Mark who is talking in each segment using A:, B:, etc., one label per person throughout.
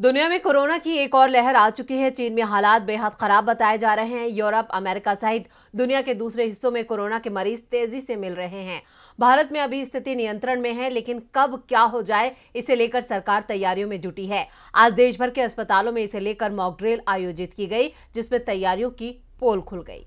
A: दुनिया में कोरोना की एक और लहर आ चुकी है चीन में हालात बेहद खराब बताए जा रहे हैं यूरोप अमेरिका सहित दुनिया के दूसरे हिस्सों में कोरोना के मरीज तेजी से मिल रहे हैं भारत में अभी स्थिति नियंत्रण में है लेकिन कब क्या हो जाए इसे लेकर सरकार तैयारियों में जुटी है आज देश भर के अस्पतालों में इसे लेकर मॉकड्रिल आयोजित की गई जिसमें तैयारियों की पोल खुल गई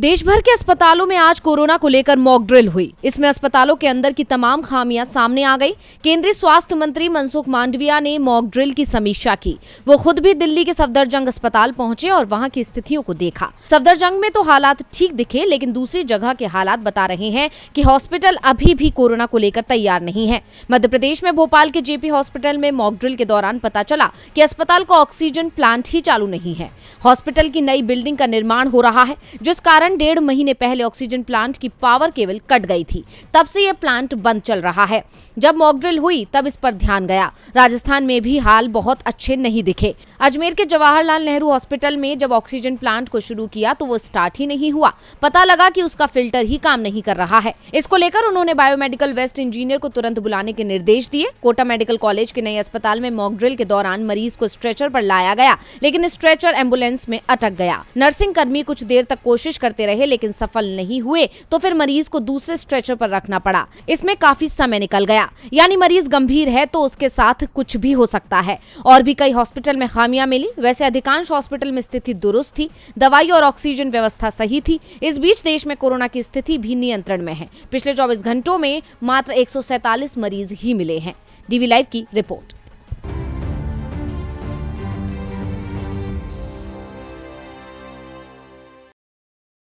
B: देश भर के अस्पतालों में आज कोरोना को लेकर मॉक ड्रिल हुई इसमें अस्पतालों के अंदर की तमाम खामियां सामने आ गई केंद्रीय स्वास्थ्य मंत्री मनसुख मांडविया ने मॉक ड्रिल की समीक्षा की वो खुद भी दिल्ली के सफदरजंग अस्पताल पहुंचे और वहां की स्थितियों को देखा सफदरजंग में तो हालात ठीक दिखे लेकिन दूसरी जगह के हालात बता रहे हैं की हॉस्पिटल अभी भी कोरोना को लेकर तैयार नहीं है मध्य प्रदेश में भोपाल के जेपी हॉस्पिटल में मॉक ड्रिल के दौरान पता चला की अस्पताल को ऑक्सीजन प्लांट ही चालू नहीं है हॉस्पिटल की नई बिल्डिंग का निर्माण हो रहा है जिस कारण कारण डेढ़ महीने पहले ऑक्सीजन प्लांट की पावर केबल कट गई थी तब से ये प्लांट बंद चल रहा है जब मॉकड्रिल हुई तब इस पर ध्यान गया राजस्थान में भी हाल बहुत अच्छे नहीं दिखे अजमेर के जवाहरलाल नेहरू हॉस्पिटल में जब ऑक्सीजन प्लांट को शुरू किया तो वो स्टार्ट ही नहीं हुआ पता लगा की उसका फिल्टर ही काम नहीं कर रहा है इसको लेकर उन्होंने बायोमेडिकल वेस्ट इंजीनियर को तुरंत बुलाने के निर्देश दिए कोटा मेडिकल कॉलेज के नए अस्पताल में मॉकड्रिल के दौरान मरीज को स्ट्रेचर पर लाया गया लेकिन स्ट्रेचर एम्बुलेंस में अटक गया नर्सिंग कर्मी कुछ देर तक कोशिश कर करते रहे लेकिन सफल नहीं हुए तो फिर मरीज को दूसरे स्ट्रेचर पर रखना पड़ा इसमें काफी समय निकल गया यानी मरीज गंभीर है तो उसके साथ कुछ भी हो सकता है और भी कई हॉस्पिटल में खामियां मिली वैसे अधिकांश हॉस्पिटल में स्थिति दुरुस्त थी दवाई और ऑक्सीजन व्यवस्था सही थी इस बीच देश में कोरोना की स्थिति भी नियंत्रण में है पिछले चौबीस घंटों में मात्र एक मरीज ही मिले हैं डीवी लाइव की रिपोर्ट